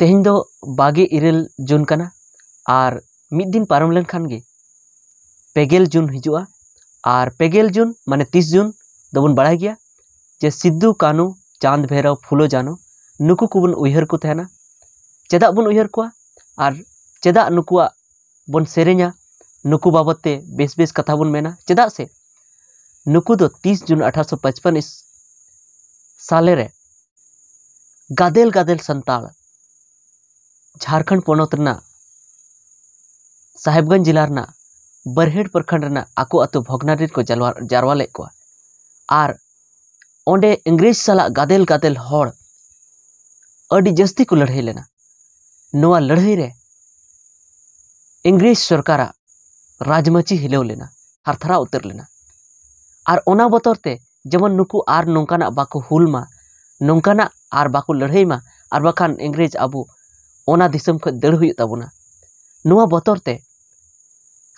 तेहन दो बागे इरल जून कना और मिदिन पारम लेन पेगेल जून हिजुआ और पेगेल जून माने तीस जून दोबन बढ़ा गया जे सिद्धू कानू चांद भैरव फुलो जानो नुकु को बन उहर को तहना चेदा बन उहर को और चेदा नुकुआ बन सेरेना नुकु बाबते बेस बेस कथा बन मेना चेदा से नुकु दो तीस जून अठारह सौ पचपन इस साले रे गादेल गादेल संताल झारखंड पनत साहेबगंज जिला बरहेड प्रखंड आको आतु भगना को जारवा लेक और अंडे इंग्रेज साला गादेल गादेल जस्ती को लड़ाई लेना नवा लड़ाई रे इंग्रेज सरकार राजमाची हिलव लेना थरथरा उतर लेना और ओना बतरते जेमन नुकु आर नंकाना बाको हुलमा नंकाना आर बाको लड़ाईमा और बाखान इंग्रेज अबू ओना दिसम बतरते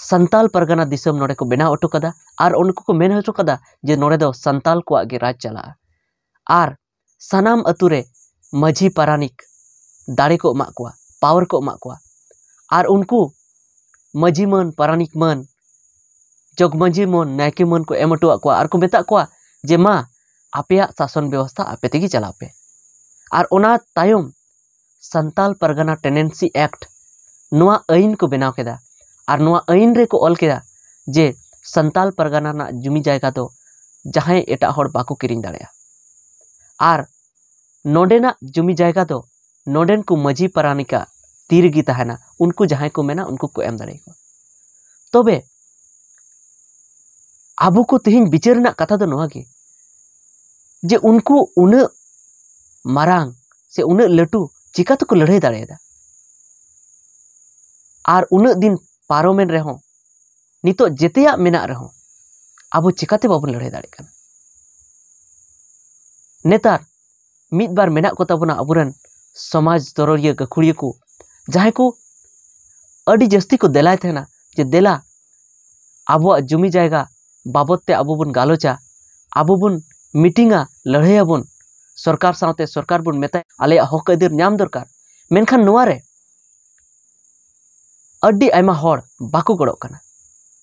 सानताल परगना दिसम नोड़े को बना अटोकदा और उनको को मेन अटोकदा जे नोड़े दो सानताल को आगे राज चला और सनाम अतुरे मजी पारानिक दाड़े को अमा को पावर को अमा को और उनको मजी मन पारानिक मन जगमाझी मन नायके मन को एमटा को और को मेता को जे मा आपे शासन व्यवस्था आपे तेगी चलापे और सानताल परगना टेनेंसी एक्ट ना आईन को बनाव के और नवा आईन ऑल के जे सानताल परगना जुमी जैगा तो जहां एट बाको कि दर ना जुमी जैगा तो नोडेन को मजी परानिका तीरगी तहना उनको जहां को मेना उनको को एम दड़े तबे तो अब को तेहन विचार कथा तो जे उनको उन मारांग से उन लटू चिका तो लड़े दड़ेदा और उन दिन पारोमें रहे नित जेतिया अब चिकाते बाबू लड़ाई दड़ेगा नेतार मित बार मेना को ताबना अब समाज दरिया गाखुड़िया को जहां को जस्ती को देलाय थे जे देला अब जुमी जायगा बाबदे अब बन गालोचा अब बन मीटिंगा लड़े बन सरकार साथ सरकार बन मेत आल हक एदर नाम दरकार मेखानक गड़ना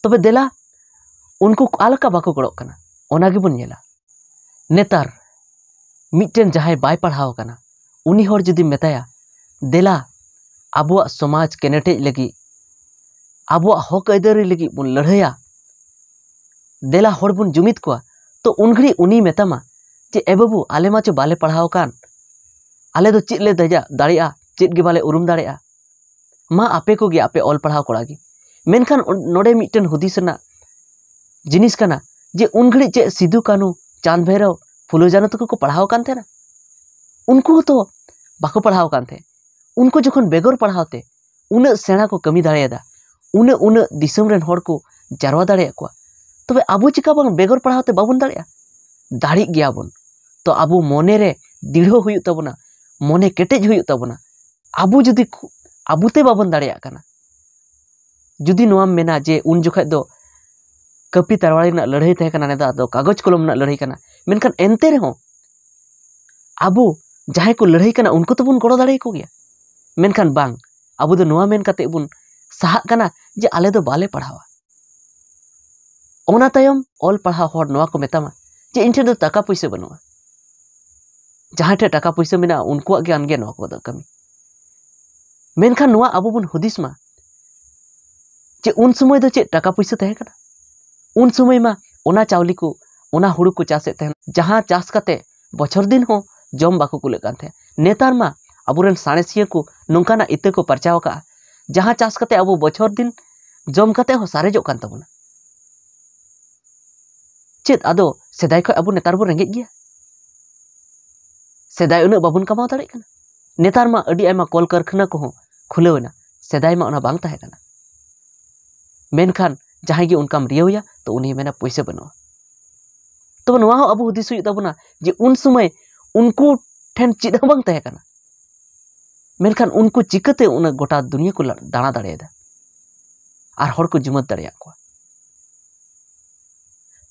तब देला उनको आलका बाको गड़ना बोला नेतार मिट्टन जहां बै पढ़ा उन्हीं जुदी मेताया दला अब समाज केनेटे लगी अब हक एदारी लगी बन देला दला बन जुमित को तो उन घड़ी उन्हीं मेतामा ᱡᱮ এবাবু আলেমাচো баলে পড়াউকান আলেদো চিলে দজা দাড়িয়া চিগি баলে উরুম দাড়িয়া মা আপেকু গি আপে অল পড়াউকড়া গি মেনখান নড়ে মিটন হুদিসনা জিনিসকানা জে উন গড়ি চি সিদু কানু চান্ত ভেরো ফুলো জানতকোক পড়াউকান থেনা উনকও তো বাকো পড়াউকান থে উনকও যোকন বেগর পড়াউতে উনা সেনা কো কমি দাড়িয়দা উনা উনা ডিসেমরেন হড় কো জারওয়া দাড়িয়কোয়া তবে আবো চিকাবাং বেগর পড়াউতে বাবুন দাড়িয়া দাড়ি গিয়া বুন तो अब मन रे दृढ़ होना मन केटेज अब जुदी अबते बाबन दाड़ा जुदी मेना जे उन जखा दो कपी तरवाड़ी लड़ाई तहकना कागज कलम लड़ाई मेखान एनते रहो अब जहां को लड़ाई कर उनको तो बन गड़ो दाड़ा मेखान बांग अब बन साहना जे आले दो बाले पढ़ावा ᱚᱱᱟ ᱛᱟᱭᱚᱢ ᱚᱞ ᱯᱟᱲᱦᱟᱣ ᱦᱚᱲ ᱱᱚᱣᱟ ᱠᱚ ᱢᱮᱛᱟᱢᱟ ᱡᱮ ᱤᱧ जहाँ ठेक टाका पैसा मेना उनकान कमी मेखान अब बन हदिसमा चे उन समय चे टाका पैसा तह उन समय मा को हूँ को चाषे जहाँ चाष कते बचर दिन हो जम बान नेतार अब साणसिया को नौकान इत को पार्चाव जहाँ चाष कते अब बचर दिन जम कते सारेजोन चेद अब नेतार बो रेगे गया सेदाय उन बाबन कमा दिन नेतार कल कारखाना को खुलवेना सेदाय मेखान जहां गे उनका रिया तो उन्हें पैसा बनवा तब ना अब हिसाबना जे उन समय उनको ठेन चेकना मेखान उनको चिकाते गोटा दुनिया को दाणा दड़ेदा और हर को जुमत दवा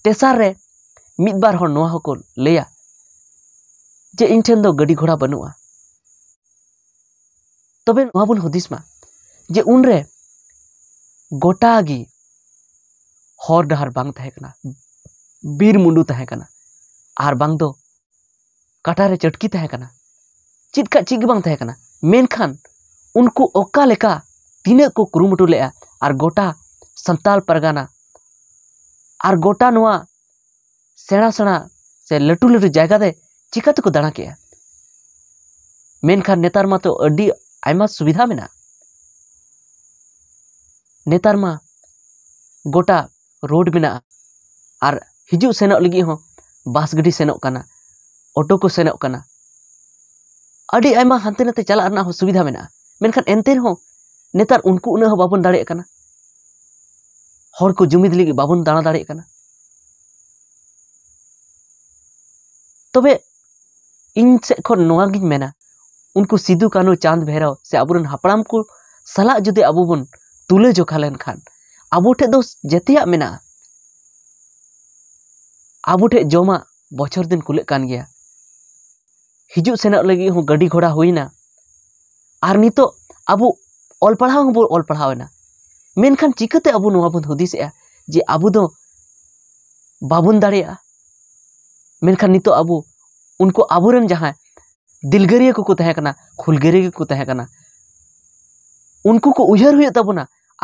तेसारे मिद बार लिया ᱡᱮ ᱤᱧ ᱴᱷᱮᱱ ᱫᱚ ᱜᱟᱹᱰᱤ ᱜᱷᱚᱲᱟ ᱵᱟᱹᱱᱩᱜᱼᱟ ᱛᱚᱵᱮ ᱱᱚᱣᱟ ᱵᱚᱱ ᱦᱩᱫᱤᱥ ᱢᱟ ᱡᱮ ᱩᱱᱨᱮ ᱜᱚᱴᱟ ᱜᱮ ᱦᱚᱨ ᱰᱟᱦᱟᱨ ᱵᱟᱝ ᱛᱟᱦᱮᱸ ᱠᱟᱱᱟ ᱵᱤᱨ ᱢᱩᱸᱰᱩ ᱛᱟᱦᱮᱸ ᱠᱟᱱᱟ ᱟᱨ ᱵᱟᱝ ᱫᱚ ᱠᱟᱴᱟᱨᱮ ᱪᱟᱹᱴᱠᱤ ᱛᱟᱦᱮᱸ ᱠᱟᱱᱟ ᱪᱮᱫ ᱠᱷᱟᱡ ᱪᱮᱫ ᱜᱮ ᱵᱟᱝ ᱛᱟᱦᱮᱸ ᱠᱟᱱᱟ ᱢᱮᱱᱠᱷᱟᱱ ᱩᱱᱠᱩ ᱚᱠᱟ ᱞᱮᱠᱟ ᱛᱤᱱᱟᱹᱜ ᱠᱚ ᱠᱩᱨᱩᱢᱩᱴᱩ ᱞᱮᱜᱼᱟ ᱟᱨ ᱜᱚᱴᱟ ᱥᱟᱱᱛᱟᱞ ᱯᱟᱨᱜᱟᱱᱟ ᱟᱨ ᱜᱚᱴᱟ ᱱᱚᱣᱟ ᱥᱮᱬᱟ ᱥᱮᱬᱟ ᱥᱮ ᱞᱟᱹᱴᱩ ᱞᱟᱹᱴᱩ ᱡᱟᱭᱜᱟ ᱨᱮ चिकाते को दाणा मेनखान नेतार तो सुविधा मेना नेतार गोटा रोड मे हज सेन लगे हों बस गाड़ी सेनोकना ऑटो को सेनोकना हाते नाते चलना सुविधा मे मेखान एनते नेतार उनको उन बाबन दाड़ना हर को जुमीद लगे बाबन दाणा दाड़ तब तो ᱤᱧ ᱥᱮᱫ ᱠᱷᱚᱱ ᱱᱚᱣᱟᱜᱤᱧ ᱢᱮᱱᱟ ᱩᱱᱠᱩ ᱥᱤᱫᱩ ᱠᱟᱹᱱᱩ ᱪᱟᱸᱫᱽ ᱵᱷᱟᱭᱨᱚ ᱥᱮ ᱟᱵᱚᱨᱮᱱ ᱦᱟᱯᱲᱟᱢ ᱠᱚ ᱥᱟᱞᱟᱜ ᱡᱩᱫᱤ ᱟᱵᱚ ᱵᱚᱱ ᱛᱩᱞᱟᱹ ᱡᱚᱠᱷᱟ ᱞᱮᱱᱠᱷᱟᱱ ᱟᱵᱚ ᱴᱷᱮᱡ ᱫᱚ ᱡᱮᱛᱮᱭᱟᱜ ᱢᱮᱱᱟᱜᱼᱟ ᱟᱵᱚ ᱴᱷᱮᱡ ᱡᱚᱢᱟᱜ ᱵᱚᱪᱷᱚᱨ ᱫᱤᱱ ᱠᱩᱞᱟᱹᱜ ᱠᱟᱱ ᱜᱮᱭᱟ ᱦᱤᱡᱩᱜ ᱥᱮᱱᱚᱜ ᱞᱟᱹᱜᱤᱫ ᱦᱚᱸ ᱜᱟᱹᱰᱤ ᱜᱷᱚᱲᱟ ᱦᱩᱭᱱᱟ ᱟᱨ ᱱᱤᱛᱚᱜ ᱟᱵᱚ ᱚᱞ ᱯᱟᱲᱦᱟᱣ ᱦᱚᱸᱵᱚᱱ ᱚᱞ ᱯᱟᱲᱦᱟᱣᱮᱱᱟ ᱢᱮᱱᱠᱷᱟᱱ ᱪᱤᱠᱟᱹᱛᱮ ᱟᱵᱚ ᱱᱚᱣᱟ ᱵᱚᱱ ᱦᱩᱫᱤᱥᱮᱜᱼᱟ ᱡᱮ ᱟᱵᱚ ᱫᱚ ᱵᱟᱵᱚᱱ ᱫᱟᱲᱮᱭᱟᱜᱼᱟ ᱢᱮᱱᱠᱷᱟᱱ ᱱᱤᱛᱚᱜ ᱟᱵᱚ उनको अब जहाँ दिलगरिया को तहकना खुलगरिया को तहकना उनको को उयर हुए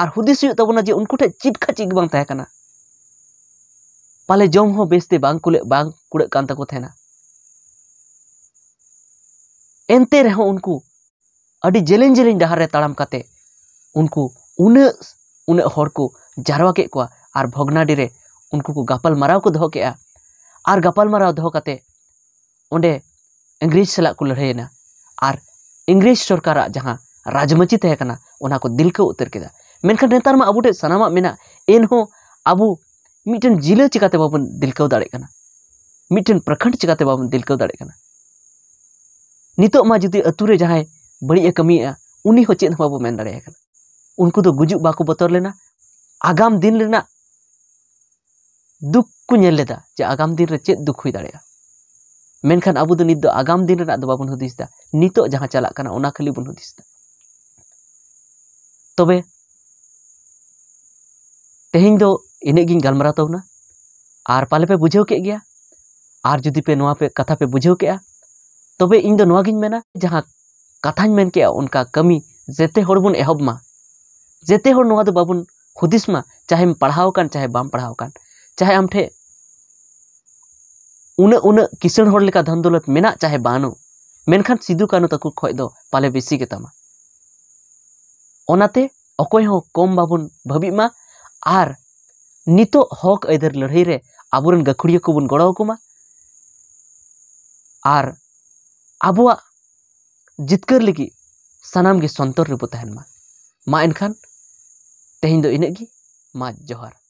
और हुदिस हुए तबना जे चिक बांग पाले जम हो बेस्ते बांग एनते बांग कुड़े कांता को थेना उनको अड़ी जेलें जेलें डहर रहे ताड़ाम उनको उन को जारवा के को भगनाडी रे उनको को गापल मराव को धो और गापल मराव धो ओडे इंग्रेज सलाक लड़ेना और इंग्रेज सरकार जहाँ राजमाची तेना दिल्क उतर के मेखान नेतार अब सामा मेना एनहो अब मिट्टन जिला चिकाते बाबू दिल्क दाड़ना मिट्टन प्रखंड चिकाते बाबन दिल्क दाड़ना नितमा जुदी अतुरे जहाँ बड़ी कमी उन्नी चेन बाबो मन दिन उनको तो गुजू बाको बतर लेना आगाम दिन दुख को जे आगाम दिन चे दुख हो दाड़ा मेखान अब आगाम दिन बाबन हदीसा नित चलना खाली बन हदीस तब तेहन दो इनगिन गलमारावना और पाले पे बुझे के जी पे पे कथा पे बुझे के तब इनगिन मेना जहाँ कथा मन के उनका कमी जेते बन एहबमा जेते बाबन हदीसमा चाहे पढ़ाव चाहे बाम पढ़ाओ चाहे आम ठे उना उना किसान हर लेकर मे चाहे बनू मेखान सिदू कानू तक खो पाले बेसी के तमा अकोह कम बाबन भाबीमा और नित हक ऐदर लड़ाई रे आबोरेन गाखुड़िया को बन गड़ोकुमा और आबुआ जितकर लगी सनाम के सन्तर रेबो तहनमा मा एनखान तेहन दो इनगी मा जोहर